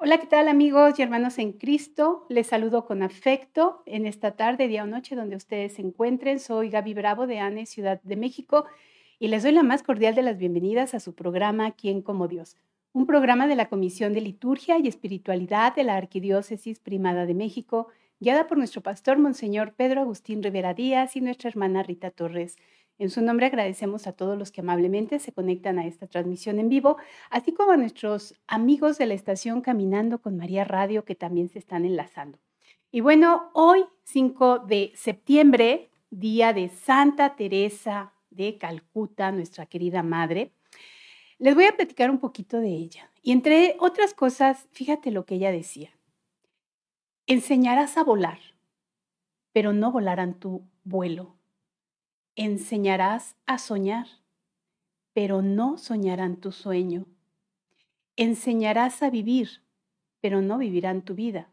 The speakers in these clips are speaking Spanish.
Hola, ¿qué tal amigos y hermanos en Cristo? Les saludo con afecto en esta tarde, día o noche, donde ustedes se encuentren. Soy Gaby Bravo de ANE, Ciudad de México, y les doy la más cordial de las bienvenidas a su programa ¿Quién como Dios? Un programa de la Comisión de Liturgia y Espiritualidad de la Arquidiócesis Primada de México, guiada por nuestro pastor Monseñor Pedro Agustín Rivera Díaz y nuestra hermana Rita Torres. En su nombre agradecemos a todos los que amablemente se conectan a esta transmisión en vivo, así como a nuestros amigos de la estación Caminando con María Radio que también se están enlazando. Y bueno, hoy 5 de septiembre, día de Santa Teresa de Calcuta, nuestra querida madre, les voy a platicar un poquito de ella. Y entre otras cosas, fíjate lo que ella decía. Enseñarás a volar, pero no volarán tu vuelo. Enseñarás a soñar, pero no soñarán tu sueño. Enseñarás a vivir, pero no vivirán tu vida.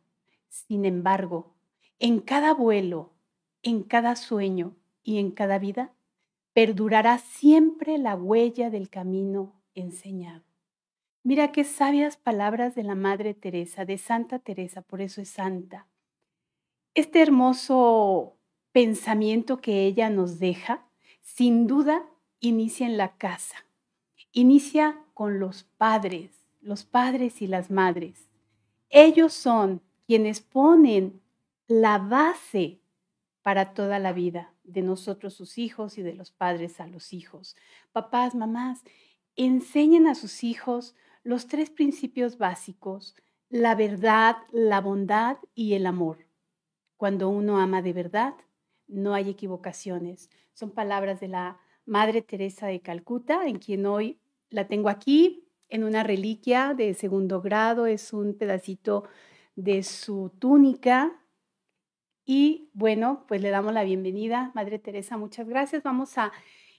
Sin embargo, en cada vuelo, en cada sueño y en cada vida, perdurará siempre la huella del camino enseñado. Mira qué sabias palabras de la Madre Teresa, de Santa Teresa, por eso es santa. Este hermoso pensamiento que ella nos deja, sin duda inicia en la casa. Inicia con los padres, los padres y las madres. Ellos son quienes ponen la base para toda la vida de nosotros sus hijos y de los padres a los hijos. Papás, mamás, enseñen a sus hijos los tres principios básicos, la verdad, la bondad y el amor. Cuando uno ama de verdad, no hay equivocaciones. Son palabras de la Madre Teresa de Calcuta, en quien hoy la tengo aquí en una reliquia de segundo grado, es un pedacito de su túnica. Y bueno, pues le damos la bienvenida, Madre Teresa, muchas gracias. Vamos a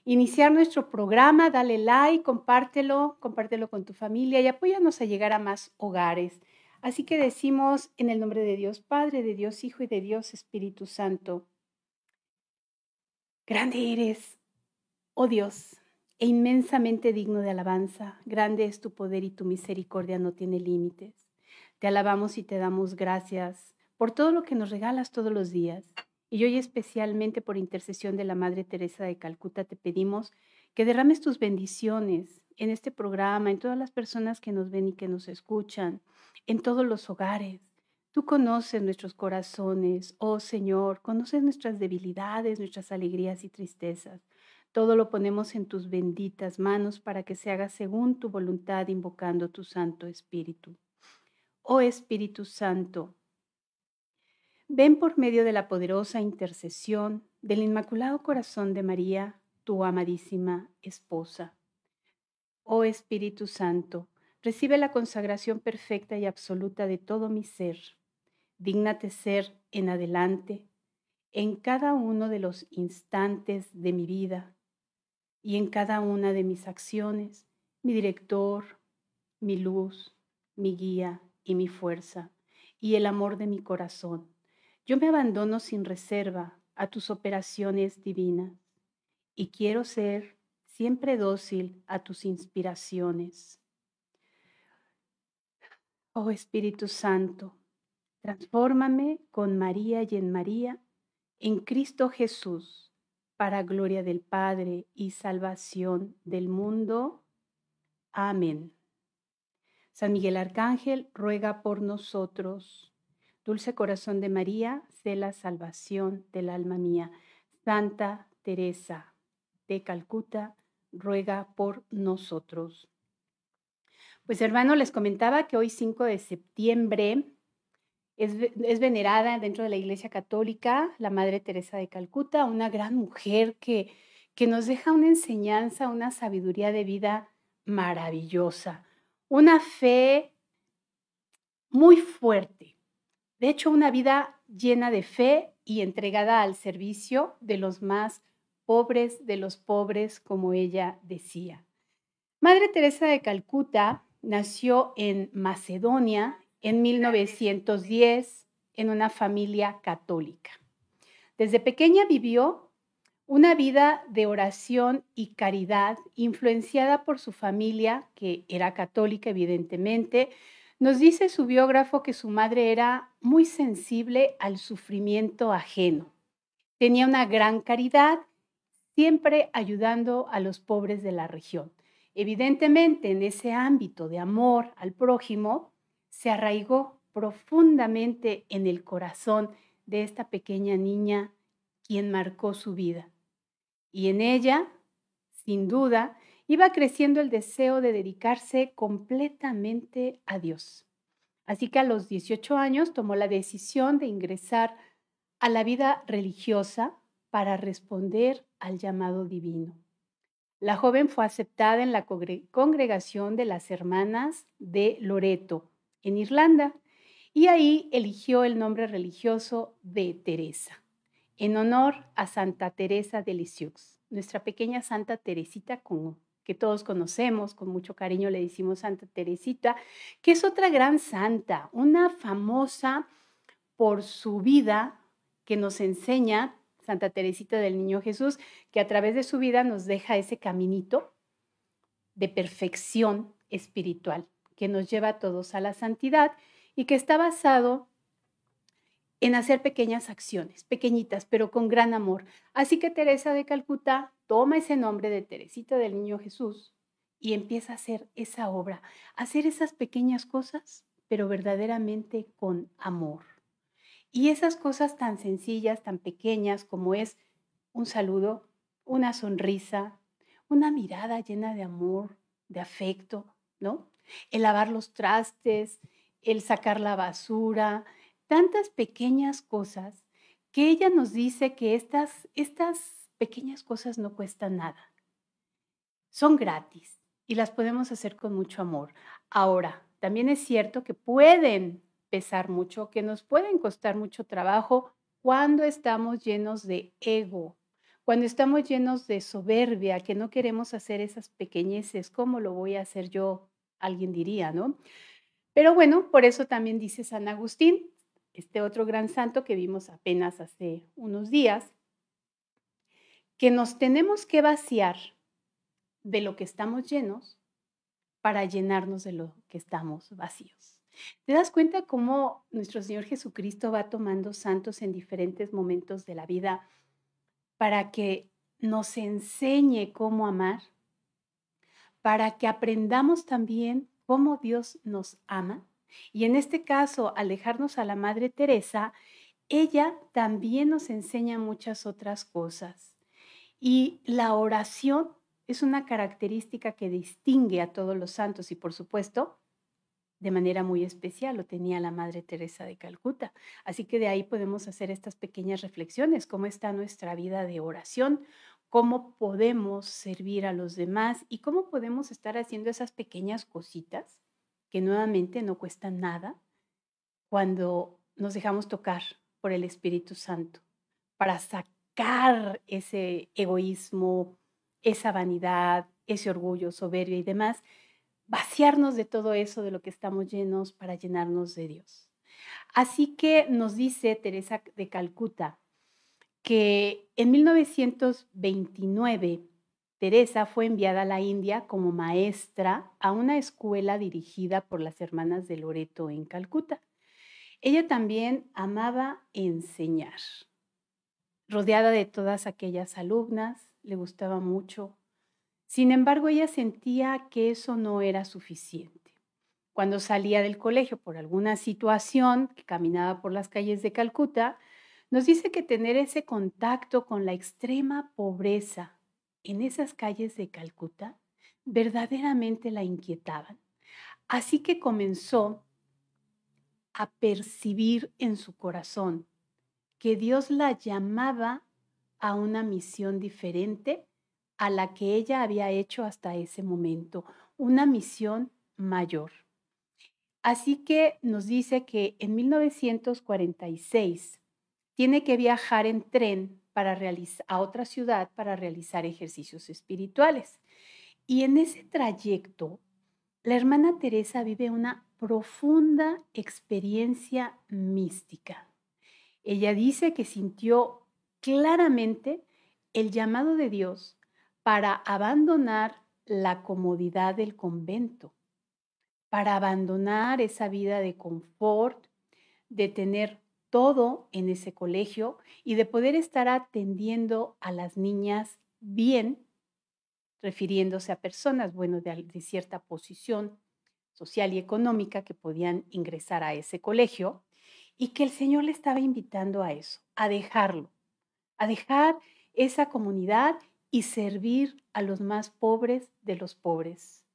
iniciar nuestro programa, dale like, compártelo, compártelo con tu familia y apóyanos a llegar a más hogares. Así que decimos en el nombre de Dios Padre, de Dios Hijo y de Dios Espíritu Santo. Grande eres, oh Dios, e inmensamente digno de alabanza. Grande es tu poder y tu misericordia no tiene límites. Te alabamos y te damos gracias por todo lo que nos regalas todos los días. Y hoy especialmente por intercesión de la Madre Teresa de Calcuta te pedimos que derrames tus bendiciones en este programa, en todas las personas que nos ven y que nos escuchan, en todos los hogares. Tú conoces nuestros corazones, oh Señor, conoces nuestras debilidades, nuestras alegrías y tristezas. Todo lo ponemos en tus benditas manos para que se haga según tu voluntad, invocando tu Santo Espíritu. Oh Espíritu Santo, ven por medio de la poderosa intercesión del Inmaculado Corazón de María, tu amadísima esposa. Oh Espíritu Santo, recibe la consagración perfecta y absoluta de todo mi ser Dígnate ser en adelante, en cada uno de los instantes de mi vida y en cada una de mis acciones, mi director, mi luz, mi guía y mi fuerza, y el amor de mi corazón. Yo me abandono sin reserva a tus operaciones divinas y quiero ser siempre dócil a tus inspiraciones. Oh Espíritu Santo, Transfórmame con María y en María, en Cristo Jesús, para gloria del Padre y salvación del mundo. Amén. San Miguel Arcángel ruega por nosotros. Dulce corazón de María, sé la salvación del alma mía. Santa Teresa de Calcuta, ruega por nosotros. Pues hermano, les comentaba que hoy 5 de septiembre es, venerada dentro de la Iglesia Católica, la Madre Teresa de Calcuta, una gran mujer que, que nos deja una enseñanza, una sabiduría de vida maravillosa, una fe muy fuerte, de hecho una vida llena de fe y entregada al servicio de los más pobres de los pobres, como ella decía. Madre Teresa de Calcuta nació en Macedonia, en 1910 en una familia católica. Desde pequeña vivió una vida de oración y caridad influenciada por su familia, que era católica evidentemente. Nos dice su biógrafo que su madre era muy sensible al sufrimiento ajeno. Tenía una gran caridad, siempre ayudando a los pobres de la región. Evidentemente, en ese ámbito de amor al prójimo, se arraigó profundamente en el corazón de esta pequeña niña quien marcó su vida. Y en ella, sin duda, iba creciendo el deseo de dedicarse completamente a Dios. Así que a los 18 años tomó la decisión de ingresar a la vida religiosa para responder al llamado divino. La joven fue aceptada en la congregación de las hermanas de Loreto, en Irlanda, y ahí eligió el nombre religioso de Teresa, en honor a Santa Teresa de Lisieux, nuestra pequeña Santa Teresita que todos conocemos, con mucho cariño le decimos Santa Teresita, que es otra gran santa, una famosa por su vida que nos enseña Santa Teresita del Niño Jesús, que a través de su vida nos deja ese caminito de perfección espiritual que nos lleva a todos a la santidad y que está basado en hacer pequeñas acciones, pequeñitas, pero con gran amor. Así que Teresa de Calcuta toma ese nombre de Teresita del Niño Jesús y empieza a hacer esa obra, hacer esas pequeñas cosas, pero verdaderamente con amor. Y esas cosas tan sencillas, tan pequeñas como es un saludo, una sonrisa, una mirada llena de amor, de afecto, ¿no? el lavar los trastes, el sacar la basura, tantas pequeñas cosas que ella nos dice que estas, estas pequeñas cosas no cuestan nada. Son gratis y las podemos hacer con mucho amor. Ahora, también es cierto que pueden pesar mucho, que nos pueden costar mucho trabajo cuando estamos llenos de ego, cuando estamos llenos de soberbia, que no queremos hacer esas pequeñeces, ¿cómo lo voy a hacer yo? alguien diría, ¿no? Pero bueno, por eso también dice San Agustín, este otro gran santo que vimos apenas hace unos días, que nos tenemos que vaciar de lo que estamos llenos para llenarnos de lo que estamos vacíos. ¿Te das cuenta cómo nuestro Señor Jesucristo va tomando santos en diferentes momentos de la vida para que nos enseñe cómo amar? para que aprendamos también cómo Dios nos ama. Y en este caso, al dejarnos a la Madre Teresa, ella también nos enseña muchas otras cosas. Y la oración es una característica que distingue a todos los santos y por supuesto, de manera muy especial lo tenía la Madre Teresa de Calcuta. Así que de ahí podemos hacer estas pequeñas reflexiones, cómo está nuestra vida de oración, cómo podemos servir a los demás y cómo podemos estar haciendo esas pequeñas cositas que nuevamente no cuestan nada cuando nos dejamos tocar por el Espíritu Santo para sacar ese egoísmo, esa vanidad, ese orgullo, soberbia y demás, vaciarnos de todo eso de lo que estamos llenos para llenarnos de Dios. Así que nos dice Teresa de Calcuta, que en 1929 Teresa fue enviada a la India como maestra a una escuela dirigida por las hermanas de Loreto en Calcuta. Ella también amaba enseñar. Rodeada de todas aquellas alumnas, le gustaba mucho. Sin embargo, ella sentía que eso no era suficiente. Cuando salía del colegio por alguna situación, que caminaba por las calles de Calcuta, nos dice que tener ese contacto con la extrema pobreza en esas calles de Calcuta verdaderamente la inquietaban. Así que comenzó a percibir en su corazón que Dios la llamaba a una misión diferente a la que ella había hecho hasta ese momento, una misión mayor. Así que nos dice que en 1946 tiene que viajar en tren para a otra ciudad para realizar ejercicios espirituales. Y en ese trayecto, la hermana Teresa vive una profunda experiencia mística. Ella dice que sintió claramente el llamado de Dios para abandonar la comodidad del convento, para abandonar esa vida de confort, de tener todo en ese colegio y de poder estar atendiendo a las niñas bien, refiriéndose a personas, bueno, de, de cierta posición social y económica que podían ingresar a ese colegio y que el Señor le estaba invitando a eso, a dejarlo, a dejar esa comunidad y servir a los más pobres de los pobres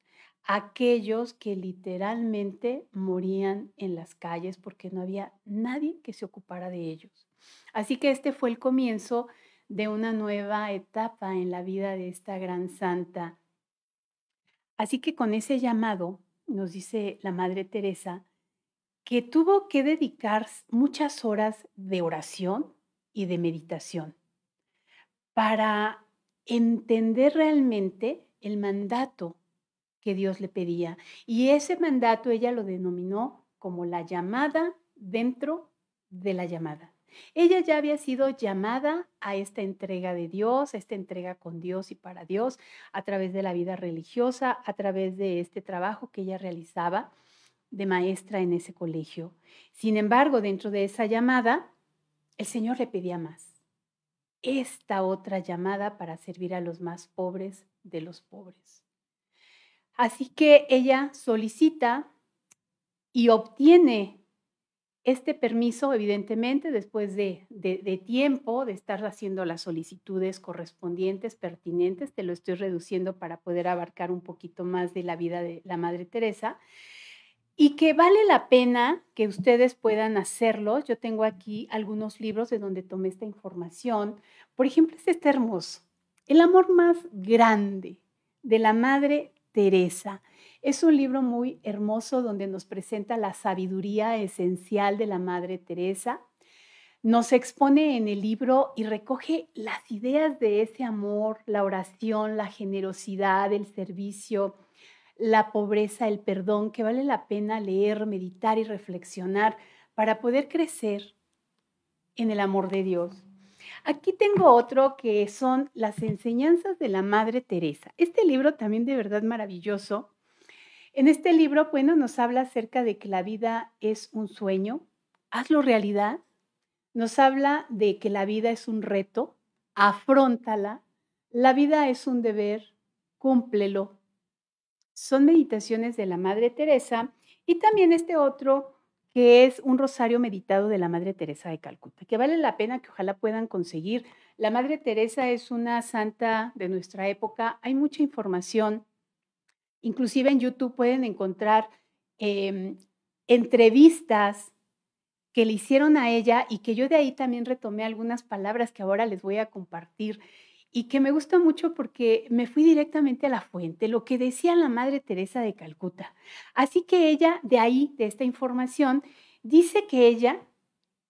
aquellos que literalmente morían en las calles porque no había nadie que se ocupara de ellos. Así que este fue el comienzo de una nueva etapa en la vida de esta gran santa. Así que con ese llamado, nos dice la Madre Teresa, que tuvo que dedicar muchas horas de oración y de meditación para entender realmente el mandato que Dios le pedía. Y ese mandato ella lo denominó como la llamada dentro de la llamada. Ella ya había sido llamada a esta entrega de Dios, a esta entrega con Dios y para Dios, a través de la vida religiosa, a través de este trabajo que ella realizaba de maestra en ese colegio. Sin embargo, dentro de esa llamada, el Señor le pedía más. Esta otra llamada para servir a los más pobres de los pobres. Así que ella solicita y obtiene este permiso, evidentemente, después de, tiempo de estar haciendo las solicitudes correspondientes, pertinentes, te lo estoy reduciendo para poder abarcar un poquito más de la vida de la Madre Teresa, y que vale la pena que ustedes puedan hacerlo. Yo tengo aquí algunos libros de donde tomé esta información. Por ejemplo, este hermoso, El amor más grande de la Madre Teresa. Es un libro muy hermoso donde nos presenta la sabiduría esencial de la Madre Teresa. Nos expone en el libro y recoge las ideas de ese amor, la oración, la generosidad, el servicio, la pobreza, el perdón, que vale la pena leer, meditar y reflexionar para poder crecer en el amor de Dios. Aquí tengo otro que son Las enseñanzas de la Madre Teresa. Este libro también de verdad maravilloso. En este libro, bueno, nos habla acerca de que la vida es un sueño, hazlo realidad. Nos habla de que la vida es un reto, afrontala. La vida es un deber, cúmplelo. Son meditaciones de la Madre Teresa. Y también este otro que es un rosario meditado de la Madre Teresa de Calcuta, que vale la pena que ojalá puedan conseguir. La Madre Teresa es una santa de nuestra época, hay mucha información, inclusive en YouTube pueden encontrar em, entrevistas que le hicieron a ella y que yo de ahí también retomé algunas palabras que ahora les voy a compartir y que me gusta mucho porque me fui directamente a la fuente, lo que decía la Madre Teresa de Calcuta. Así que ella, de ahí, de esta información, dice que ella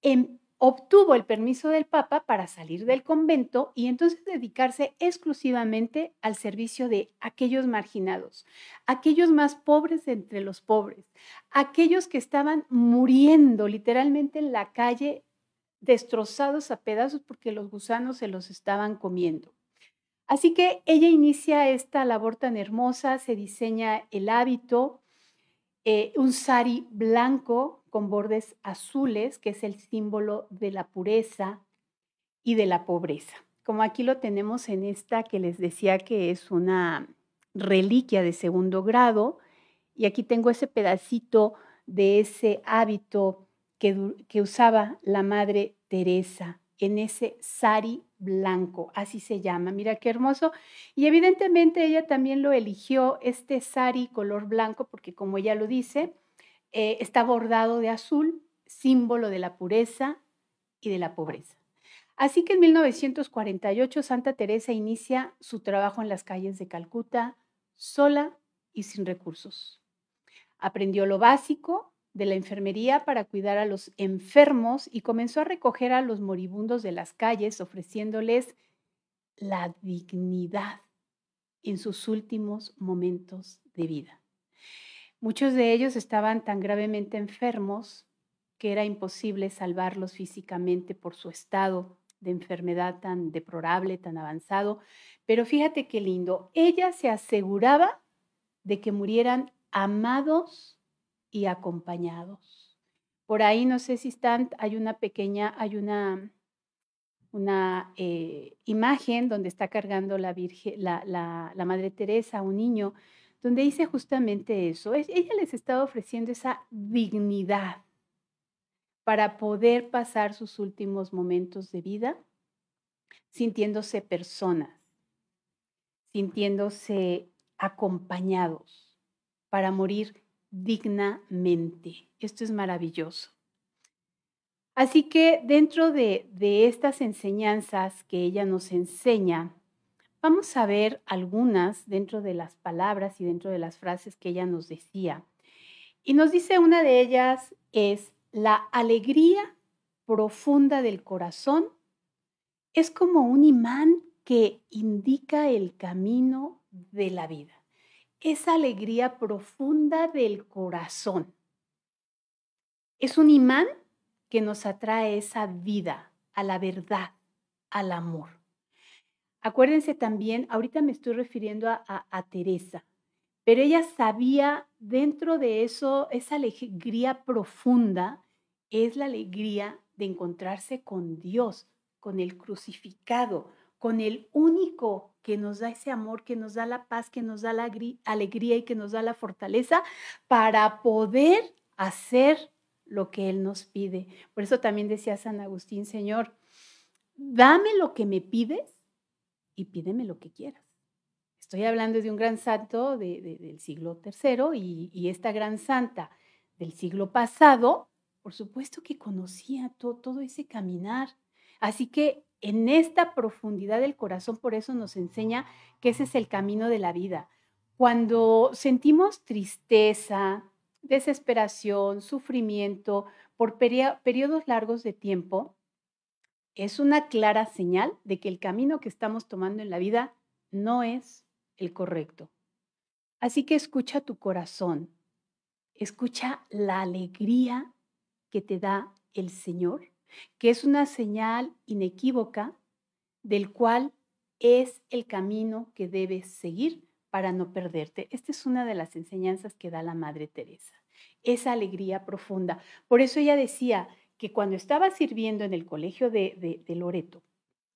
em, obtuvo el permiso del Papa para salir del convento y entonces dedicarse exclusivamente al servicio de aquellos marginados, aquellos más pobres entre los pobres, aquellos que estaban muriendo literalmente en la calle destrozados a pedazos porque los gusanos se los estaban comiendo. Así que ella inicia esta labor tan hermosa, se diseña el hábito, eh, un sari blanco con bordes azules, que es el símbolo de la pureza y de la pobreza. Como aquí lo tenemos en esta que les decía que es una reliquia de segundo grado, y aquí tengo ese pedacito de ese hábito que, usaba la Madre Teresa en ese sari blanco, así se llama, mira qué hermoso. Y evidentemente ella también lo eligió, este sari color blanco, porque como ella lo dice, eh, está bordado de azul, símbolo de la pureza y de la pobreza. Así que en 1948 Santa Teresa inicia su trabajo en las calles de Calcuta, sola y sin recursos. Aprendió lo básico, de la enfermería para cuidar a los enfermos y comenzó a recoger a los moribundos de las calles ofreciéndoles la dignidad en sus últimos momentos de vida. Muchos de ellos estaban tan gravemente enfermos que era imposible salvarlos físicamente por su estado de enfermedad tan deplorable, tan avanzado. Pero fíjate qué lindo, ella se aseguraba de que murieran amados y acompañados. Por ahí no sé si están, hay una pequeña, hay una, una eh, imagen donde está cargando la, Virgen, la, la, la Madre Teresa, un niño, donde dice justamente eso. ella les está ofreciendo esa dignidad para poder pasar sus últimos momentos de vida sintiéndose personas, sintiéndose acompañados para morir dignamente. Esto es maravilloso. Así que dentro de, estas enseñanzas que ella nos enseña, vamos a ver algunas dentro de las palabras y dentro de las frases que ella nos decía. Y nos dice una de ellas es, la alegría profunda del corazón es como un imán que indica el camino de la vida esa alegría profunda del corazón. Es un imán que nos atrae esa vida, a la verdad, al amor. Acuérdense también, ahorita me estoy refiriendo a, a Teresa, pero ella sabía dentro de eso, esa alegría profunda es la alegría de encontrarse con Dios, con el crucificado, con el único que nos da ese amor, que nos da la paz, que nos da la alegría y que nos da la fortaleza para poder hacer lo que Él nos pide. Por eso también decía San Agustín, Señor, dame lo que me pides y pídeme lo que quieras. Estoy hablando de un gran santo del siglo III y, esta gran santa del siglo pasado, por supuesto que conocía todo ese caminar. Así que en esta profundidad del corazón, por eso nos enseña que ese es el camino de la vida. Cuando sentimos tristeza, desesperación, sufrimiento por periodos largos de tiempo, es una clara señal de que el camino que estamos tomando en la vida no es el correcto. Así que escucha tu corazón, escucha la alegría que te da el Señor que es una señal inequívoca del cual es el camino que debes seguir para no perderte. Esta es una de las enseñanzas que da la Madre Teresa, esa alegría profunda. Por eso ella decía que cuando estaba sirviendo en el colegio de, de, de Loreto,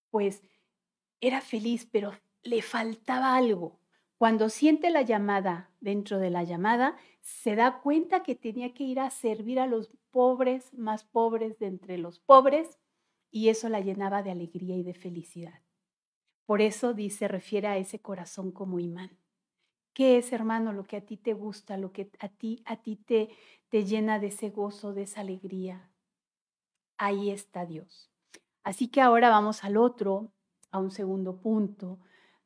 pues era feliz, pero le faltaba algo. Cuando siente la llamada dentro de la llamada, se da cuenta que tenía que ir a servir a los pobres, más pobres de entre los pobres, y eso la llenaba de alegría y de felicidad. Por eso dice, refiere a ese corazón como imán. ¿Qué es, hermano, lo que a ti te gusta, lo que a ti, a ti te, te llena de ese gozo, de esa alegría? Ahí está Dios. Así que ahora vamos al otro, a un segundo punto,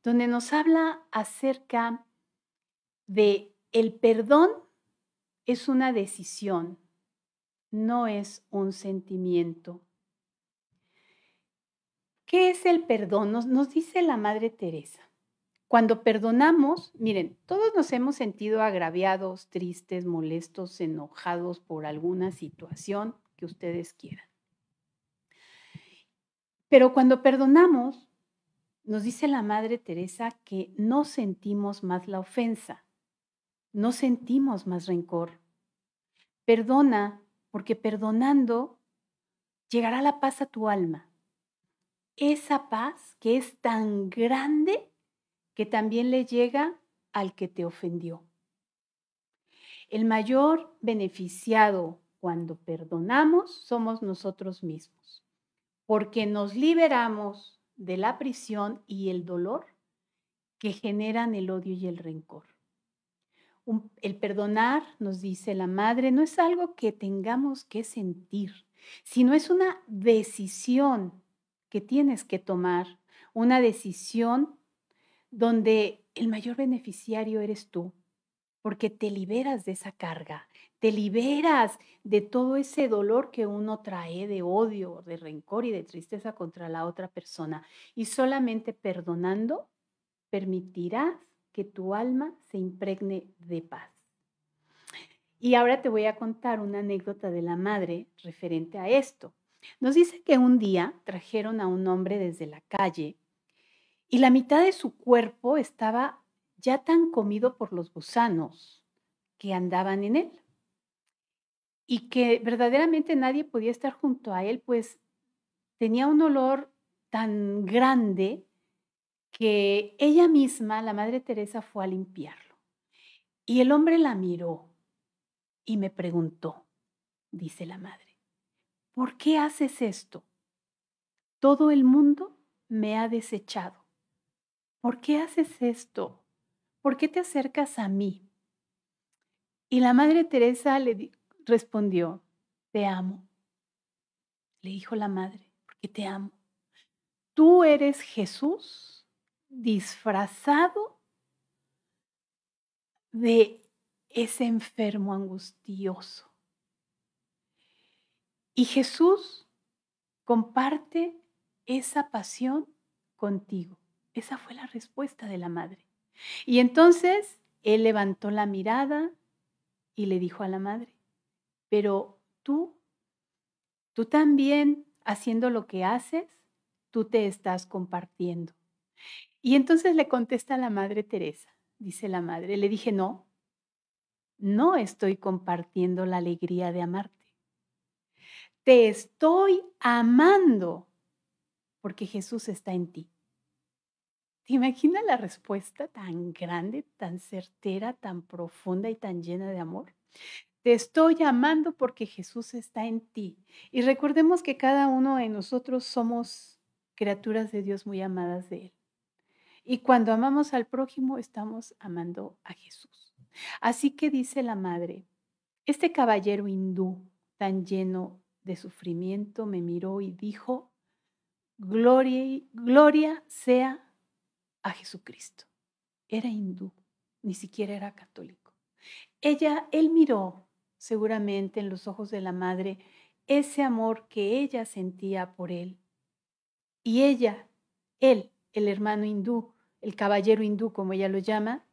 donde nos habla acerca de el perdón es una decisión, no es un sentimiento. ¿Qué es el perdón? Nos, nos, dice la Madre Teresa. Cuando perdonamos, miren, todos nos hemos sentido agraviados, tristes, molestos, enojados por alguna situación que ustedes quieran. Pero cuando perdonamos, nos dice la Madre Teresa que no sentimos más la ofensa, no sentimos más rencor. Perdona, porque perdonando llegará la paz a tu alma. Esa paz que es tan grande que también le llega al que te ofendió. El mayor beneficiado cuando perdonamos somos nosotros mismos, porque nos liberamos de la prisión y el dolor que generan el odio y el rencor. el perdonar, nos dice la madre, no es algo que tengamos que sentir, sino es una decisión que tienes que tomar, una decisión donde el mayor beneficiario eres tú, porque te liberas de esa carga, te liberas de todo ese dolor que uno trae de odio, de rencor y de tristeza contra la otra persona. Y solamente perdonando permitirás que tu alma se impregne de paz. Y ahora te voy a contar una anécdota de la madre referente a esto. Nos dice que un día trajeron a un hombre desde la calle y la mitad de su cuerpo estaba ya tan comido por los gusanos que andaban en él y que verdaderamente nadie podía estar junto a él, pues tenía un olor tan grande que ella misma, la Madre Teresa, fue a limpiarlo. Y el hombre la miró y me preguntó, dice la Madre, ¿por qué haces esto? Todo el mundo me ha desechado. ¿Por qué haces esto? ¿Por qué te acercas a mí? Y la Madre Teresa le dijo, respondió, te amo. Le dijo la madre, porque te amo. Tú eres Jesús disfrazado de ese enfermo angustioso. Y Jesús comparte esa pasión contigo. Esa fue la respuesta de la madre. Y entonces él levantó la mirada y le dijo a la madre, pero tú, tú también haciendo lo que haces, tú te estás compartiendo. Y entonces le contesta la Madre Teresa, dice la Madre, le dije, no, no estoy compartiendo la alegría de amarte. Te estoy amando porque Jesús está en ti. ¿Te imaginas la respuesta tan grande, tan certera, tan profunda y tan llena de amor? Te estoy amando porque Jesús está en ti. Y recordemos que cada uno de nosotros somos criaturas de Dios muy amadas de Él. Y cuando amamos al prójimo, estamos amando a Jesús. Así que dice la madre, este caballero hindú tan lleno de sufrimiento me miró y dijo, gloria, gloria sea a Jesucristo. Era hindú, ni siquiera era católico. Ella, él miró seguramente en los ojos de la madre, ese amor que ella sentía por él. Y ella, él, el hermano hindú, el caballero hindú como ella lo llama,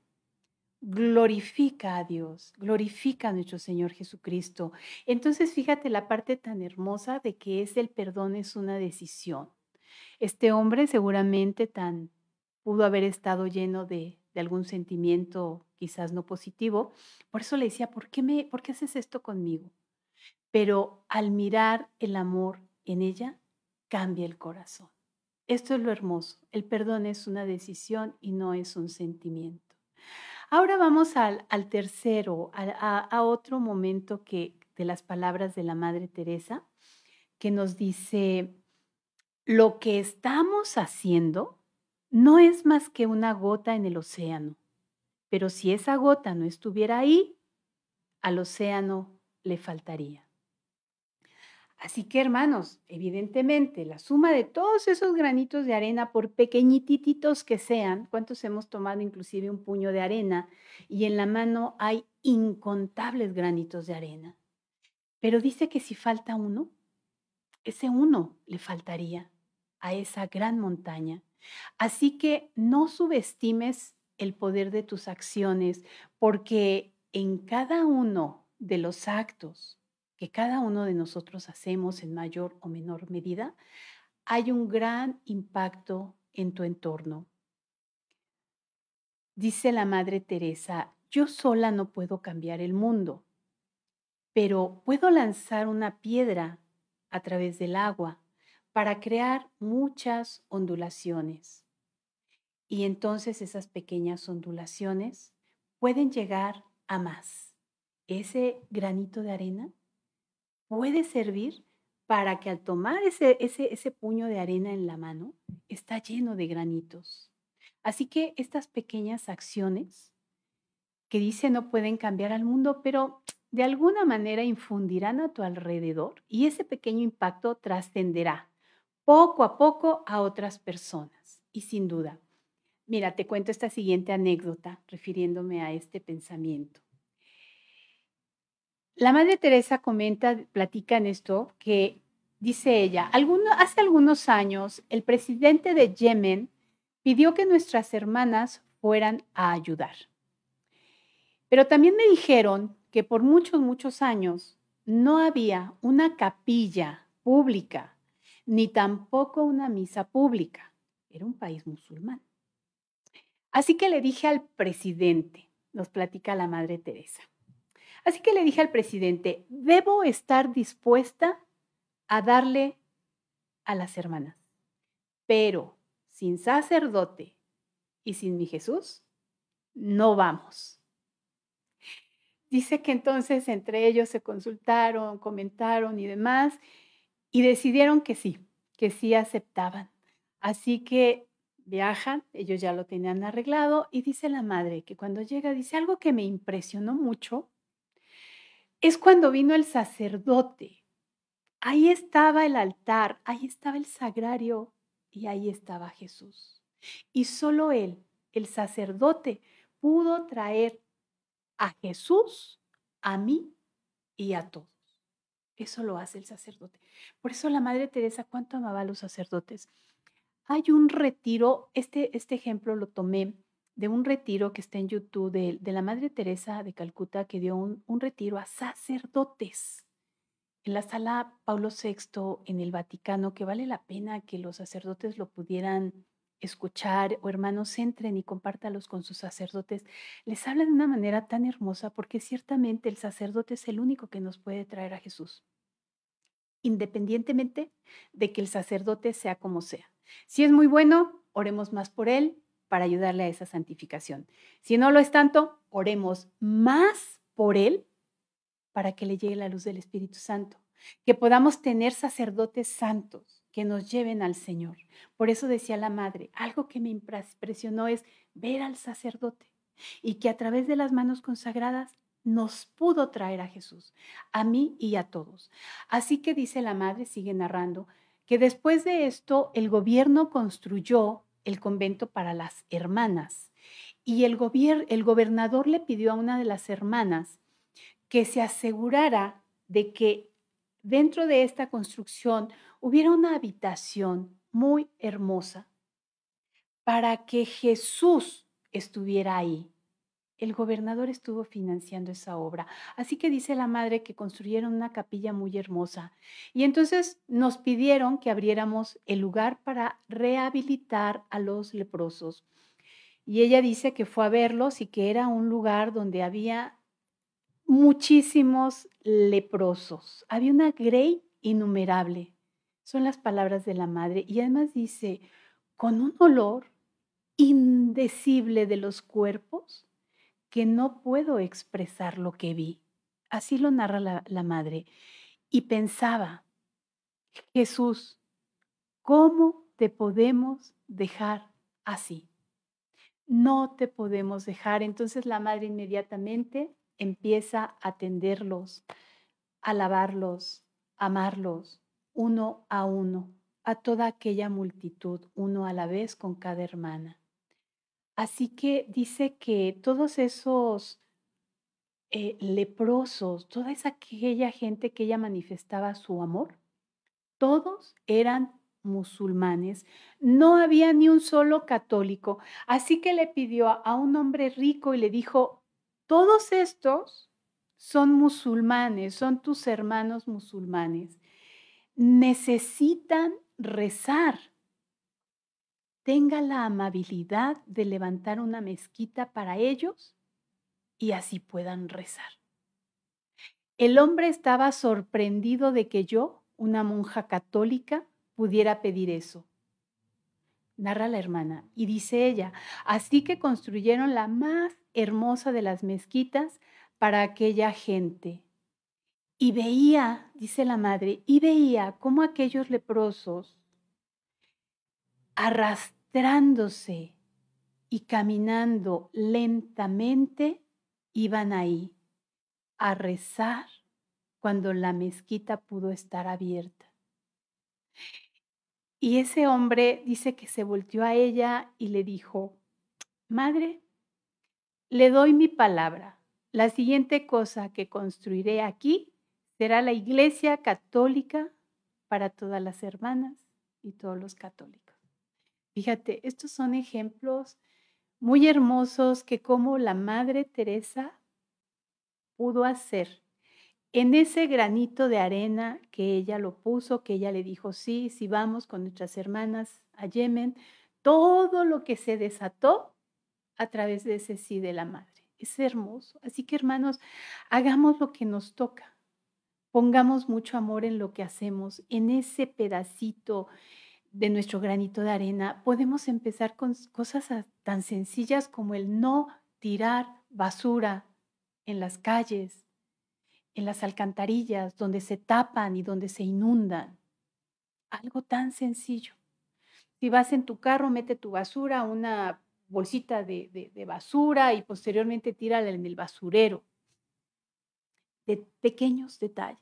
glorifica a Dios, glorifica a nuestro Señor Jesucristo. Entonces fíjate la parte tan hermosa de que es el perdón es una decisión. Este hombre seguramente tan pudo haber estado lleno de, de algún sentimiento quizás no positivo. Por eso le decía, ¿por qué, me, ¿por qué haces esto conmigo? Pero al mirar el amor en ella, cambia el corazón. Esto es lo hermoso. El perdón es una decisión y no es un sentimiento. Ahora vamos al, tercero, a, a, otro momento que, de las palabras de la Madre Teresa, que nos dice, lo que estamos haciendo no es más que una gota en el océano. Pero si esa gota no estuviera ahí, al océano le faltaría. Así que hermanos, evidentemente la suma de todos esos granitos de arena, por pequeñititos que sean, cuántos hemos tomado inclusive un puño de arena y en la mano hay incontables granitos de arena. Pero dice que si falta uno, ese uno le faltaría a esa gran montaña. Así que no subestimes el poder de tus acciones, porque en cada uno de los actos que cada uno de nosotros hacemos en mayor o menor medida, hay un gran impacto en tu entorno. Dice la Madre Teresa, yo sola no puedo cambiar el mundo, pero puedo lanzar una piedra a través del agua para crear muchas ondulaciones y entonces esas pequeñas ondulaciones pueden llegar a más. Ese granito de arena puede servir para que al tomar ese, ese, ese puño de arena en la mano, está lleno de granitos. Así que estas pequeñas acciones que dice no pueden cambiar al mundo, pero de alguna manera infundirán a tu alrededor y ese pequeño impacto trascenderá poco a poco a otras personas. Y sin duda, Mira, te cuento esta siguiente anécdota refiriéndome a este pensamiento. La Madre Teresa comenta, platica en esto, que dice ella, hace algunos años el presidente de Yemen pidió que nuestras hermanas fueran a ayudar. Pero también me dijeron que por muchos, muchos años no había una capilla pública, ni tampoco una misa pública. Era un país musulmán. Así que le dije al presidente, nos platica la Madre Teresa. Así que le dije al presidente, debo estar dispuesta a darle a las hermanas, pero sin sacerdote y sin mi Jesús, no vamos. Dice que entonces entre ellos se consultaron, comentaron y demás, y decidieron que sí, que sí aceptaban. Así que Viajan, ellos ya lo tenían arreglado y dice la madre que cuando llega dice algo que me impresionó mucho, es cuando vino el sacerdote. Ahí estaba el altar, ahí estaba el sagrario y ahí estaba Jesús. Y solo él, el sacerdote, pudo traer a Jesús, a mí y a todos. Eso lo hace el sacerdote. Por eso la Madre Teresa, cuánto amaba a los sacerdotes hay un retiro, este, este ejemplo lo tomé de un retiro que está en YouTube de, la Madre Teresa de Calcuta que dio un, un, retiro a sacerdotes en la sala Paulo VI en el Vaticano, que vale la pena que los sacerdotes lo pudieran escuchar o hermanos entren y compártalos con sus sacerdotes. Les habla de una manera tan hermosa porque ciertamente el sacerdote es el único que nos puede traer a Jesús, independientemente de que el sacerdote sea como sea si es muy bueno, oremos más por él para ayudarle a esa santificación. Si no lo es tanto, oremos más por él para que le llegue la luz del Espíritu Santo, que podamos tener sacerdotes santos que nos lleven al Señor. Por eso decía la madre, algo que me impresionó es ver al sacerdote y que a través de las manos consagradas nos pudo traer a Jesús, a mí y a todos. Así que dice la madre, sigue narrando, que después de esto el gobierno construyó el convento para las hermanas y el, el gobernador le pidió a una de las hermanas que se asegurara de que dentro de esta construcción hubiera una habitación muy hermosa para que Jesús estuviera ahí el gobernador estuvo financiando esa obra. Así que dice la madre que construyeron una capilla muy hermosa. Y entonces nos pidieron que abriéramos el lugar para rehabilitar a los leprosos. Y ella dice que fue a verlos y que era un lugar donde había muchísimos leprosos. Había una grey innumerable. Son las palabras de la madre. Y además dice, con un olor indecible de los cuerpos que no puedo expresar lo que vi. Así lo narra la, madre. Y pensaba, Jesús, ¿cómo te podemos dejar así? No te podemos dejar. Entonces la madre inmediatamente empieza a atenderlos, a lavarlos, a amarlos, uno a uno, a toda aquella multitud, uno a la vez con cada hermana. Así que dice que todos esos eh, leprosos, toda esa aquella gente que ella manifestaba su amor, todos eran musulmanes, no había ni un solo católico. Así que le pidió a un hombre rico y le dijo, todos estos son musulmanes, son tus hermanos musulmanes, necesitan rezar tenga la amabilidad de levantar una mezquita para ellos y así puedan rezar. El hombre estaba sorprendido de que yo, una monja católica, pudiera pedir eso. Narra la hermana y dice ella, así que construyeron la más hermosa de las mezquitas para aquella gente. Y veía, dice la madre, y veía cómo aquellos leprosos arrastraron arrastrándose y caminando lentamente iban ahí a rezar cuando la mezquita pudo estar abierta. Y ese hombre dice que se volteó a ella y le dijo, Madre, le doy mi palabra. La siguiente cosa que construiré aquí será la Iglesia Católica para todas las hermanas y todos los católicos. Fíjate, estos son ejemplos muy hermosos que como la Madre Teresa pudo hacer en ese granito de arena que ella lo puso, que ella le dijo, sí, si vamos con nuestras hermanas a Yemen, todo lo que se desató a través de ese sí de la Madre. Es hermoso. Así que hermanos, hagamos lo que nos toca. Pongamos mucho amor en lo que hacemos, en ese pedacito, de nuestro granito de arena, podemos empezar con cosas tan sencillas como el no tirar basura en las calles, en las alcantarillas, donde se tapan y donde se inundan. Algo tan sencillo. Si vas en tu carro, mete tu basura una bolsita de, de, basura y posteriormente tírala en el basurero. De pequeños detalles,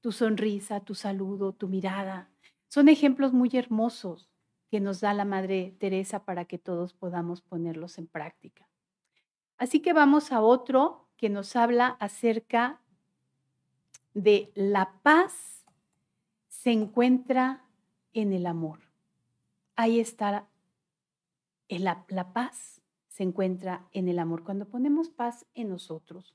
tu sonrisa, tu saludo, tu mirada, son ejemplos muy hermosos que nos da la Madre Teresa para que todos podamos ponerlos en práctica. Así que vamos a otro que nos habla acerca de la paz se encuentra en el amor. Ahí está la, la paz se encuentra en el amor, cuando ponemos paz en nosotros.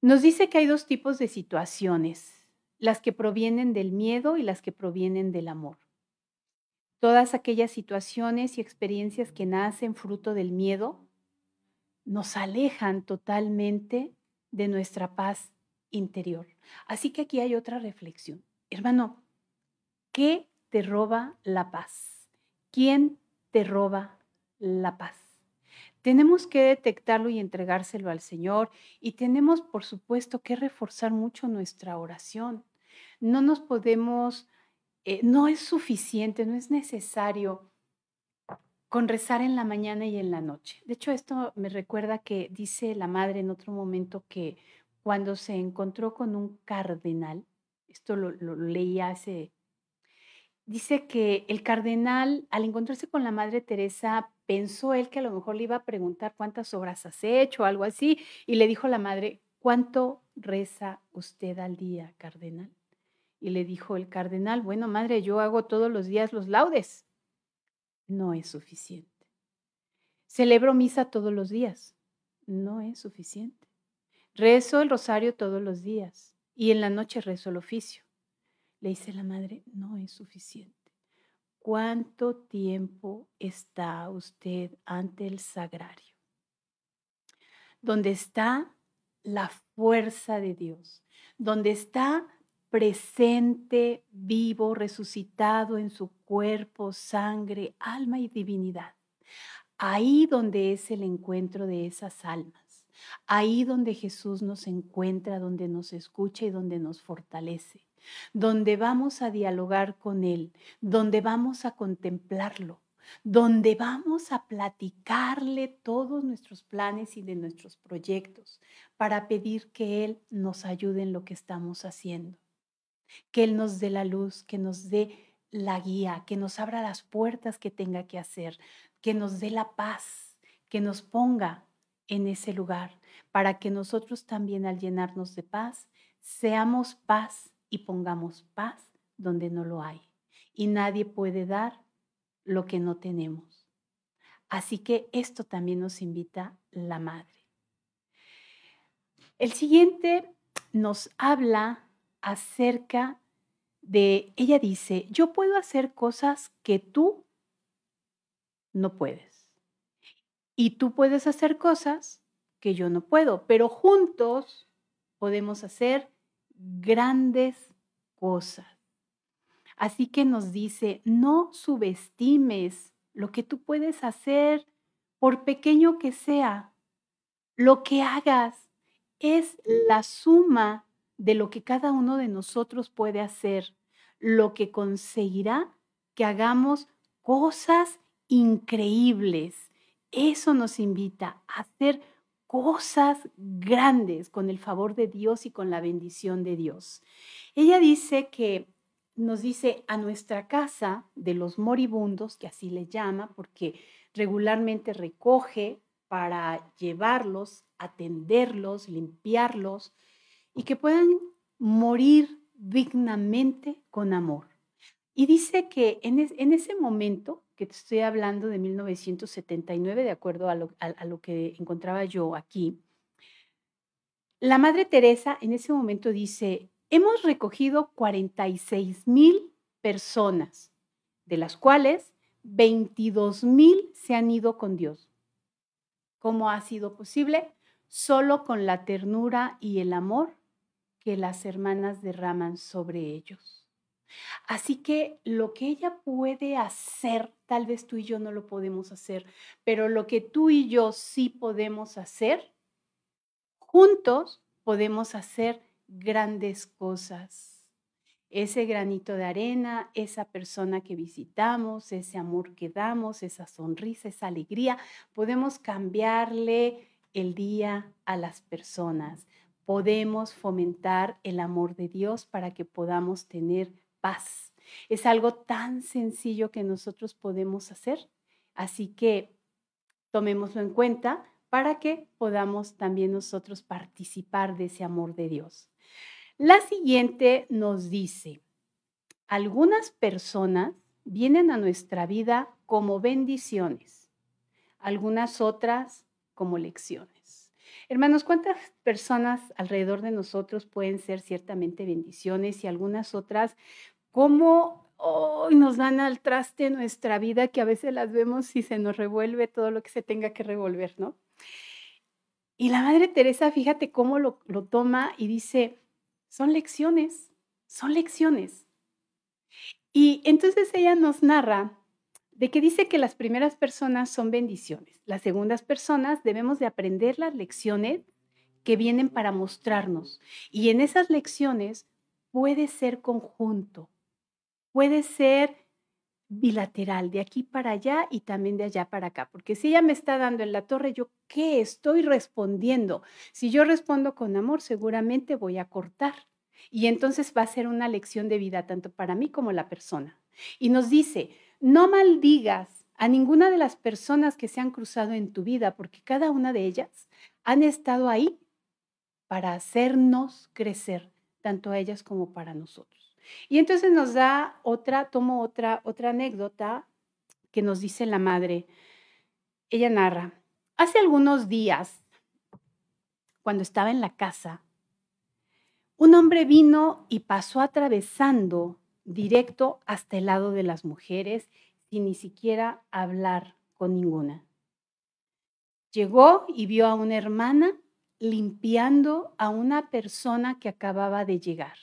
Nos dice que hay dos tipos de situaciones, las que provienen del miedo y las que provienen del amor. Todas aquellas situaciones y experiencias que nacen fruto del miedo nos alejan totalmente de nuestra paz interior. Así que aquí hay otra reflexión. Hermano, ¿qué te roba la paz? ¿Quién te roba la paz? Tenemos que detectarlo y entregárselo al Señor y tenemos, por supuesto, que reforzar mucho nuestra oración no nos podemos, eh, no es suficiente, no es necesario con rezar en la mañana y en la noche. De hecho, esto me recuerda que dice la madre en otro momento que cuando se encontró con un cardenal, esto lo, leía hace, dice que el cardenal, al encontrarse con la madre Teresa, pensó él que a lo mejor le iba a preguntar cuántas obras has hecho o algo así, y le dijo la madre, ¿cuánto reza usted al día, cardenal? Y le dijo el cardenal, bueno, madre, yo hago todos los días los laudes. No es suficiente. Celebro misa todos los días. No es suficiente. Rezo el rosario todos los días y en la noche rezo el oficio. Le dice la madre, no es suficiente. ¿Cuánto tiempo está usted ante el sagrario? Donde está la fuerza de Dios, donde está presente, vivo, resucitado en su cuerpo, sangre, alma y divinidad. Ahí donde es el encuentro de esas almas, ahí donde Jesús nos encuentra, donde nos escucha y donde nos fortalece, donde vamos a dialogar con Él, donde vamos a contemplarlo, donde vamos a platicarle todos nuestros planes y de nuestros proyectos para pedir que Él nos ayude en lo que estamos haciendo que Él nos dé la luz, que nos dé la guía, que nos abra las puertas que tenga que hacer, que nos dé la paz, que nos ponga en ese lugar, para que nosotros también al llenarnos de paz, seamos paz y pongamos paz donde no lo hay. Y nadie puede dar lo que no tenemos. Así que esto también nos invita la madre. El siguiente nos habla acerca de, ella dice, yo puedo hacer cosas que tú no puedes. Y tú puedes hacer cosas que yo no puedo, pero juntos podemos hacer grandes cosas. Así que nos dice, no subestimes lo que tú puedes hacer, por pequeño que sea. Lo que hagas es la suma de lo que cada uno de nosotros puede hacer, lo que conseguirá que hagamos cosas increíbles. Eso nos invita a hacer cosas grandes con el favor de Dios y con la bendición de Dios. Ella dice que nos dice a nuestra casa de los moribundos, que así le llama, porque regularmente recoge para llevarlos, atenderlos, limpiarlos, y que puedan morir dignamente con amor. Y dice que en, ese momento, que te estoy hablando de 1979, de acuerdo a lo, a lo que encontraba yo aquí, la Madre Teresa en ese momento dice, hemos recogido 46 mil personas, de las cuales 22 mil se han ido con Dios. ¿Cómo ha sido posible? Solo con la ternura y el amor las hermanas derraman sobre ellos. Así que lo que ella puede hacer, tal vez tú y yo no lo podemos hacer, pero lo que tú y yo sí podemos hacer, juntos podemos hacer grandes cosas. Ese granito de arena, esa persona que visitamos, ese amor que damos, esa sonrisa, esa alegría, podemos cambiarle el día a las personas podemos fomentar el amor de Dios para que podamos tener paz. Es algo tan sencillo que nosotros podemos hacer. Así que tomémoslo en cuenta para que podamos también nosotros participar de ese amor de Dios. La siguiente nos dice, algunas personas vienen a nuestra vida como bendiciones, algunas otras como lecciones. Hermanos, ¿cuántas personas alrededor de nosotros pueden ser ciertamente bendiciones y algunas otras? ¿Cómo hoy nos dan al traste nuestra vida que a veces las vemos y se nos revuelve todo lo que se tenga que revolver, ¿no? Y la Madre Teresa, fíjate cómo lo, lo toma y dice, son lecciones, son lecciones. Y entonces ella nos narra de que dice que las primeras personas son bendiciones, las segundas personas debemos de aprender las lecciones que vienen para mostrarnos. Y en esas lecciones puede ser conjunto, puede ser bilateral, de aquí para allá y también de allá para acá, porque si ella me está dando en la torre, yo qué estoy respondiendo. Si yo respondo con amor, seguramente voy a cortar. Y entonces va a ser una lección de vida tanto para mí como la persona. Y nos dice, no maldigas a ninguna de las personas que se han cruzado en tu vida, porque cada una de ellas han estado ahí para hacernos crecer, tanto a ellas como para nosotros. Y entonces nos da otra, tomo otra, otra anécdota que nos dice la madre. Ella narra, hace algunos días, cuando estaba en la casa, un hombre vino y pasó atravesando directo hasta el lado de las mujeres sin ni siquiera hablar con ninguna. Llegó y vio a una hermana limpiando a una persona que acababa de llegar.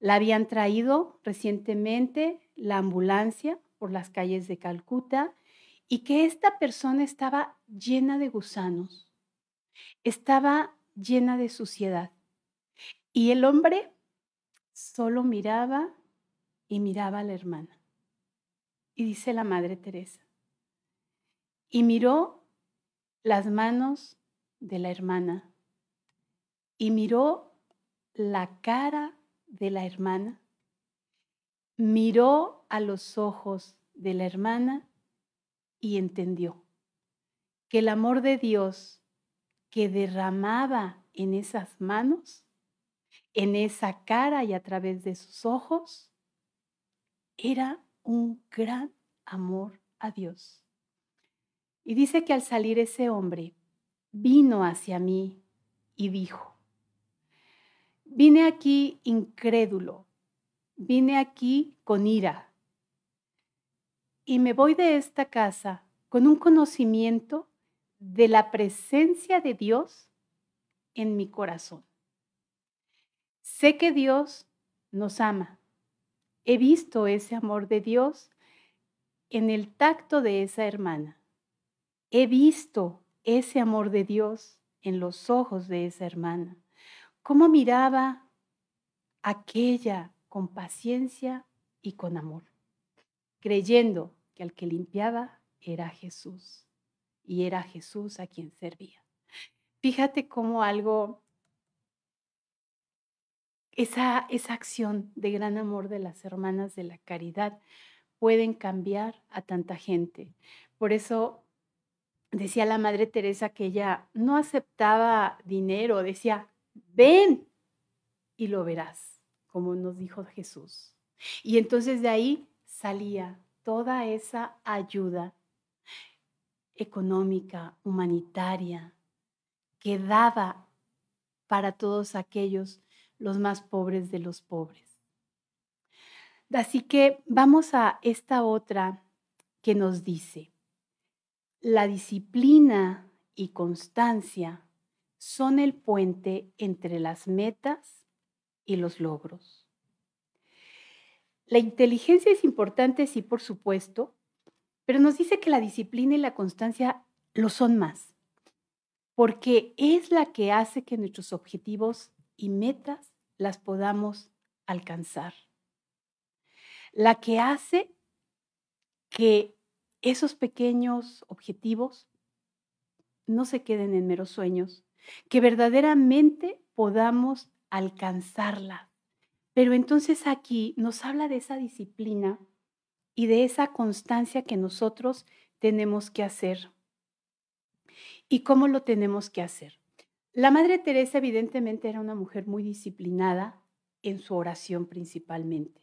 La habían traído recientemente la ambulancia por las calles de Calcuta y que esta persona estaba llena de gusanos, estaba llena de suciedad. Y el hombre solo miraba y miraba a la hermana. Y dice la Madre Teresa, y miró las manos de la hermana, y miró la cara de la hermana, miró a los ojos de la hermana y entendió que el amor de Dios que derramaba en esas manos en esa cara y a través de sus ojos, era un gran amor a Dios. Y dice que al salir ese hombre, vino hacia mí y dijo, vine aquí incrédulo, vine aquí con ira, y me voy de esta casa con un conocimiento de la presencia de Dios en mi corazón. Sé que Dios nos ama. He visto ese amor de Dios en el tacto de esa hermana. He visto ese amor de Dios en los ojos de esa hermana. Cómo miraba aquella con paciencia y con amor, creyendo que al que limpiaba era Jesús y era Jesús a quien servía. Fíjate cómo algo esa, acción de gran amor de las hermanas de la caridad pueden cambiar a tanta gente. Por eso decía la Madre Teresa que ella no aceptaba dinero, decía, ven y lo verás, como nos dijo Jesús. Y entonces de ahí salía toda esa ayuda económica, humanitaria, que daba para todos aquellos los más pobres de los pobres. Así que vamos a esta otra que nos dice, la disciplina y constancia son el puente entre las metas y los logros. La inteligencia es importante, sí, por supuesto, pero nos dice que la disciplina y la constancia lo son más, porque es la que hace que nuestros objetivos y metas las podamos alcanzar. La que hace que esos pequeños objetivos no se queden en meros sueños, que verdaderamente podamos alcanzarla. Pero entonces aquí nos habla de esa disciplina y de esa constancia que nosotros tenemos que hacer. ¿Y cómo lo tenemos que hacer? La Madre Teresa evidentemente era una mujer muy disciplinada en su oración principalmente.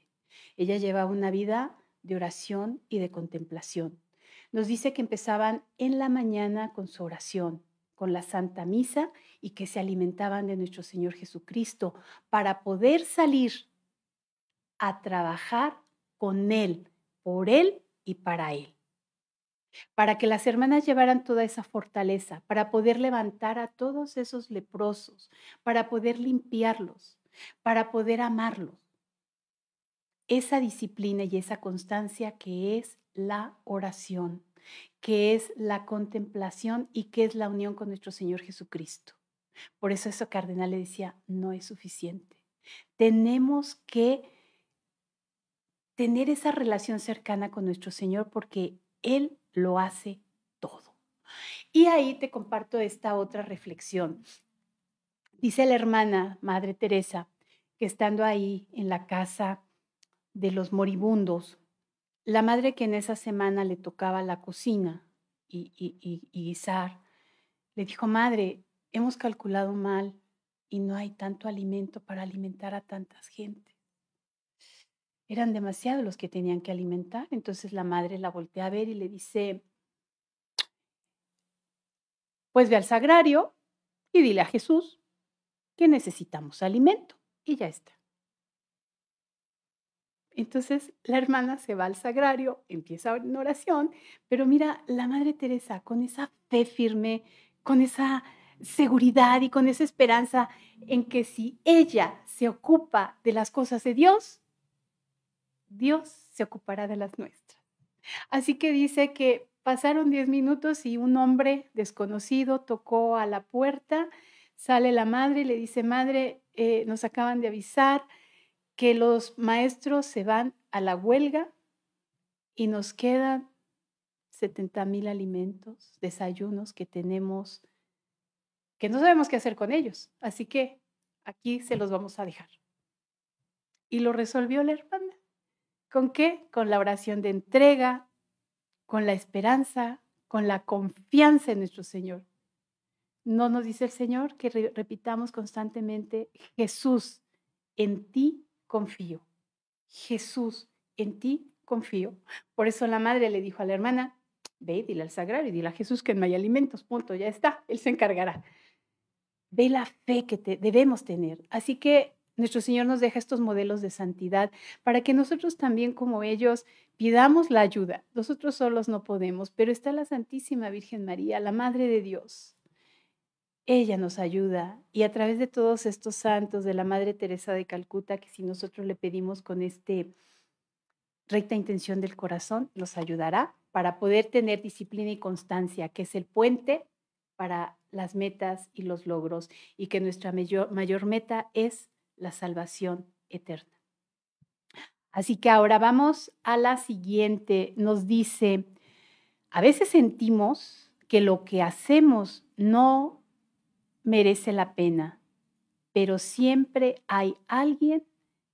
Ella llevaba una vida de oración y de contemplación. Nos dice que empezaban en la mañana con su oración, con la Santa Misa y que se alimentaban de nuestro Señor Jesucristo para poder salir a trabajar con Él, por Él y para Él para que las hermanas llevaran toda esa fortaleza, para poder levantar a todos esos leprosos, para poder limpiarlos, para poder amarlos. Esa disciplina y esa constancia que es la oración, que es la contemplación y que es la unión con nuestro Señor Jesucristo. Por eso eso cardenal le decía, no es suficiente. Tenemos que tener esa relación cercana con nuestro Señor porque Él lo hace todo. Y ahí te comparto esta otra reflexión. Dice la hermana Madre Teresa que estando ahí en la casa de los moribundos, la madre que en esa semana le tocaba la cocina y, guisar, le dijo, madre, hemos calculado mal y no hay tanto alimento para alimentar a tantas gente eran demasiados los que tenían que alimentar. Entonces la madre la voltea a ver y le dice, pues ve al sagrario y dile a Jesús que necesitamos alimento. Y ya está. Entonces la hermana se va al sagrario, empieza en oración, pero mira, la Madre Teresa con esa fe firme, con esa seguridad y con esa esperanza en que si ella se ocupa de las cosas de Dios, Dios se ocupará de las nuestras. Así que dice que pasaron diez minutos y un hombre desconocido tocó a la puerta, sale la madre y le dice, madre, eh, nos acaban de avisar que los maestros se van a la huelga y nos quedan 70 mil alimentos, desayunos que tenemos, que no sabemos qué hacer con ellos. Así que aquí se los vamos a dejar. Y lo resolvió la hermana. ¿Con qué? Con la oración de entrega, con la esperanza, con la confianza en nuestro Señor. ¿No nos dice el Señor que repitamos constantemente, Jesús, en ti confío? Jesús, en ti confío. Por eso la madre le dijo a la hermana, ve y dile al sagrario y dile a Jesús que no hay alimentos, punto, ya está, Él se encargará. Ve la fe que debemos tener. Así que nuestro Señor nos deja estos modelos de santidad para que nosotros también como ellos pidamos la ayuda. Nosotros solos no podemos, pero está la Santísima Virgen María, la Madre de Dios. Ella nos ayuda y a través de todos estos santos, de la Madre Teresa de Calcuta, que si nosotros le pedimos con esta recta intención del corazón, nos ayudará para poder tener disciplina y constancia, que es el puente para las metas y los logros, y que nuestra mayor, mayor meta es la salvación eterna. Así que ahora vamos a la siguiente. Nos dice, a veces sentimos que lo que hacemos no merece la pena, pero siempre hay alguien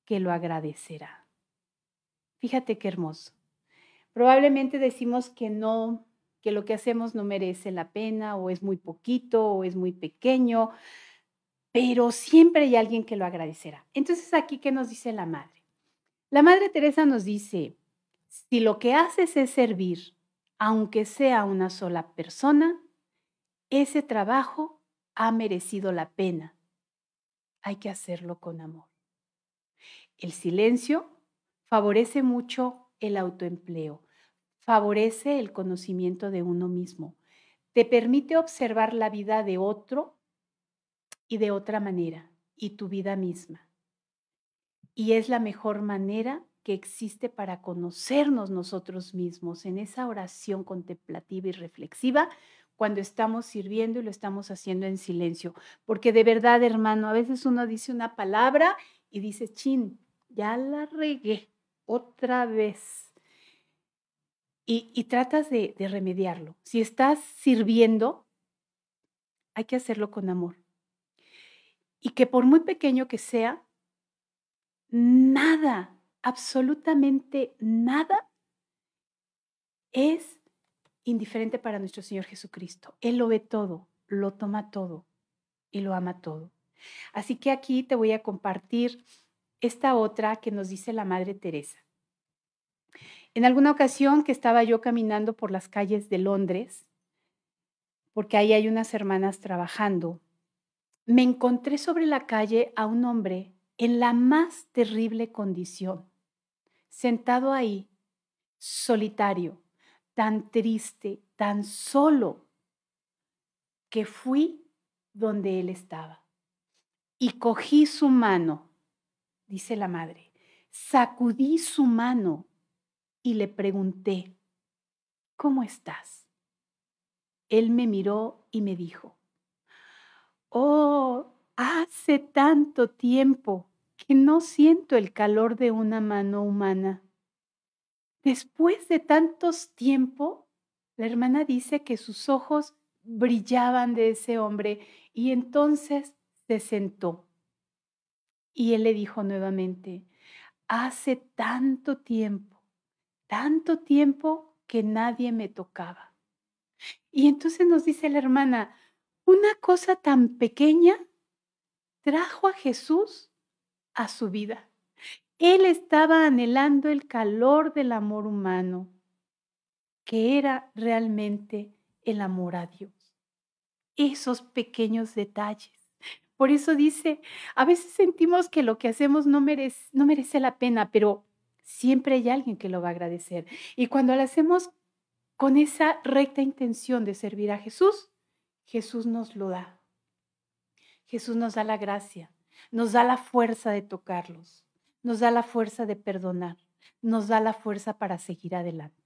que lo agradecerá. Fíjate qué hermoso. Probablemente decimos que no, que lo que hacemos no merece la pena o es muy poquito o es muy pequeño, pero siempre hay alguien que lo agradecerá. Entonces aquí, ¿qué nos dice la madre? La madre Teresa nos dice, si lo que haces es servir, aunque sea una sola persona, ese trabajo ha merecido la pena. Hay que hacerlo con amor. El silencio favorece mucho el autoempleo, favorece el conocimiento de uno mismo, te permite observar la vida de otro y de otra manera, y tu vida misma. Y es la mejor manera que existe para conocernos nosotros mismos en esa oración contemplativa y reflexiva cuando estamos sirviendo y lo estamos haciendo en silencio. Porque de verdad, hermano, a veces uno dice una palabra y dice, chin, ya la regué otra vez. Y, tratas de remediarlo. Si estás sirviendo, hay que hacerlo con amor y que por muy pequeño que sea, nada, absolutamente nada es indiferente para nuestro Señor Jesucristo. Él lo ve todo, lo toma todo y lo ama todo. Así que aquí te voy a compartir esta otra que nos dice la Madre Teresa. En alguna ocasión que estaba yo caminando por las calles de Londres, porque ahí hay unas hermanas trabajando me encontré sobre la calle a un hombre en la más terrible condición, sentado ahí, solitario, tan triste, tan solo, que fui donde él estaba. Y cogí su mano, dice la madre, sacudí su mano y le pregunté, ¿cómo estás? Él me miró y me dijo, Oh, hace tanto tiempo que no siento el calor de una mano humana. Después de tantos tiempo, la hermana dice que sus ojos brillaban de ese hombre y entonces se sentó. Y él le dijo nuevamente, hace tanto tiempo, tanto tiempo que nadie me tocaba. Y entonces nos dice la hermana, una cosa tan pequeña trajo a Jesús a su vida. Él estaba anhelando el calor del amor humano, que era realmente el amor a Dios. Esos pequeños detalles. Por eso dice, a veces sentimos que lo que hacemos no merece, la pena, pero siempre hay alguien que lo va a agradecer. Y cuando lo hacemos con esa recta intención de servir a Jesús, Jesús nos lo da. Jesús nos da la gracia, nos da la fuerza de tocarlos, nos da la fuerza de perdonar, nos da la fuerza para seguir adelante.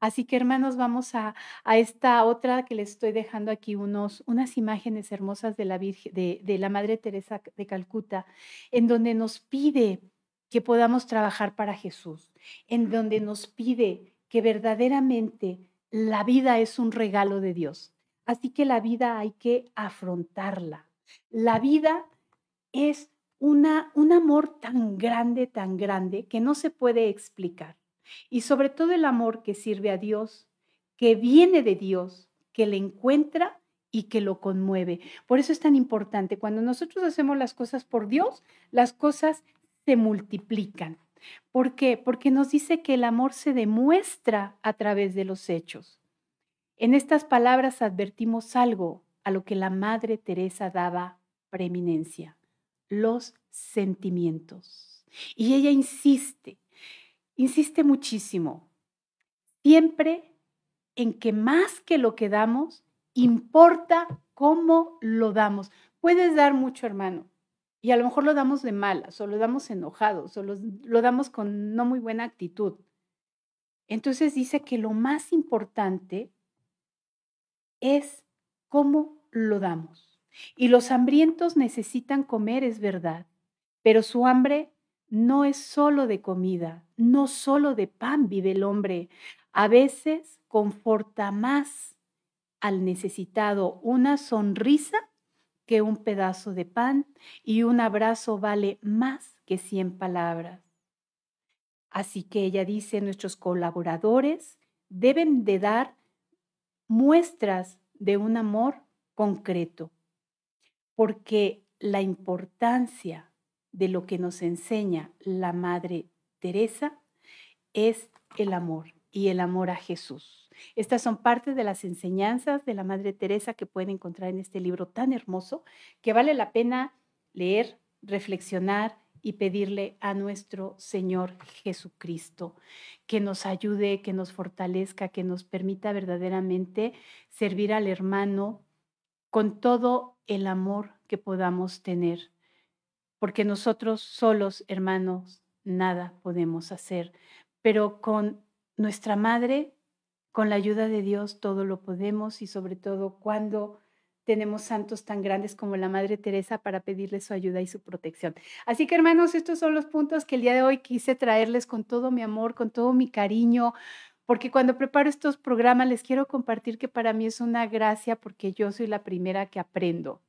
Así que hermanos, vamos a, esta otra que les estoy dejando aquí unos, unas imágenes hermosas de la, Virgen, de la Madre Teresa de Calcuta, en donde nos pide que podamos trabajar para Jesús, en donde nos pide que verdaderamente la vida es un regalo de Dios Así que la vida hay que afrontarla. La vida es una, un amor tan grande, tan grande, que no se puede explicar. Y sobre todo el amor que sirve a Dios, que viene de Dios, que le encuentra y que lo conmueve. Por eso es tan importante. Cuando nosotros hacemos las cosas por Dios, las cosas se multiplican. ¿Por qué? Porque nos dice que el amor se demuestra a través de los hechos. En estas palabras advertimos algo a lo que la Madre Teresa daba preeminencia, los sentimientos. Y ella insiste, insiste muchísimo, siempre en que más que lo que damos, importa cómo lo damos. Puedes dar mucho, hermano, y a lo mejor lo damos de malas, o lo damos enojados, o lo, lo damos con no muy buena actitud. Entonces dice que lo más importante es cómo lo damos. Y los hambrientos necesitan comer, es verdad, pero su hambre no es solo de comida, no solo de pan vive el hombre. A veces conforta más al necesitado una sonrisa que un pedazo de pan y un abrazo vale más que cien palabras. Así que ella dice, nuestros colaboradores deben de dar muestras de un amor concreto, porque la importancia de lo que nos enseña la Madre Teresa es el amor y el amor a Jesús. Estas son partes de las enseñanzas de la Madre Teresa que pueden encontrar en este libro tan hermoso que vale la pena leer, reflexionar y pedirle a nuestro Señor Jesucristo que nos ayude, que nos fortalezca, que nos permita verdaderamente servir al hermano con todo el amor que podamos tener. Porque nosotros solos, hermanos, nada podemos hacer, pero con nuestra Madre, con la ayuda de Dios, todo lo podemos y sobre todo cuando tenemos santos tan grandes como la Madre Teresa para pedirle su ayuda y su protección. Así que hermanos, estos son los puntos que el día de hoy quise traerles con todo mi amor, con todo mi cariño, porque cuando preparo estos programas les quiero compartir que para mí es una gracia porque yo soy la primera que aprendo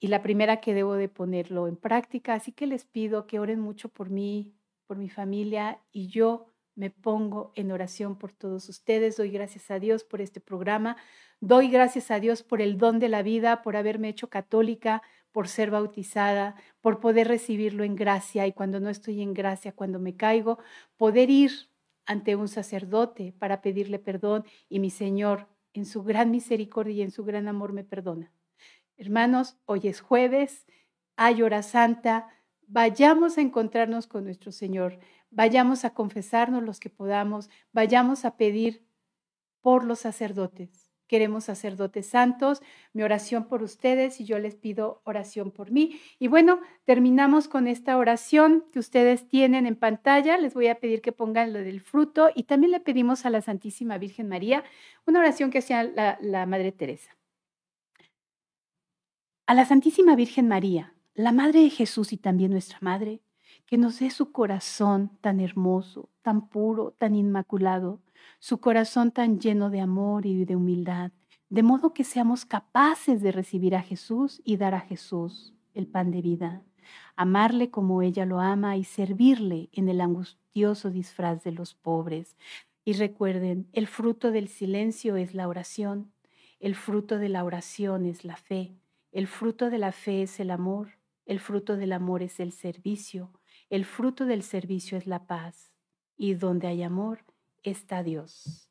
y la primera que debo de ponerlo en práctica. Así que les pido que oren mucho por mí, por mi familia y yo me pongo en oración por todos ustedes. Doy gracias a Dios por este programa. Doy gracias a Dios por el don de la vida, por haberme hecho católica, por ser bautizada, por poder recibirlo en gracia y cuando no estoy en gracia, cuando me caigo, poder ir ante un sacerdote para pedirle perdón y mi Señor, en su gran misericordia y en su gran amor, me perdona. Hermanos, hoy es jueves, hay hora santa, vayamos a encontrarnos con nuestro Señor vayamos a confesarnos los que podamos, vayamos a pedir por los sacerdotes. Queremos sacerdotes santos, mi oración por ustedes y yo les pido oración por mí. Y bueno, terminamos con esta oración que ustedes tienen en pantalla. Les voy a pedir que pongan lo del fruto y también le pedimos a la Santísima Virgen María una oración que hacía la, la Madre Teresa. A la Santísima Virgen María, la Madre de Jesús y también nuestra Madre, que nos dé su corazón tan hermoso, tan puro, tan inmaculado, su corazón tan lleno de amor y de humildad, de modo que seamos capaces de recibir a Jesús y dar a Jesús el pan de vida, amarle como ella lo ama y servirle en el angustioso disfraz de los pobres. Y recuerden, el fruto del silencio es la oración, el fruto de la oración es la fe, el fruto de la fe es el amor, el fruto del amor es el servicio, el fruto del servicio es la paz y donde hay amor está Dios.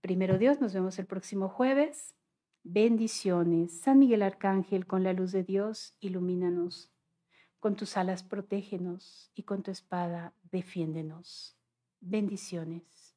Primero Dios, nos vemos el próximo jueves. Bendiciones. San Miguel Arcángel, con la luz de Dios, ilumínanos. Con tus alas protégenos y con tu espada defiéndenos. Bendiciones.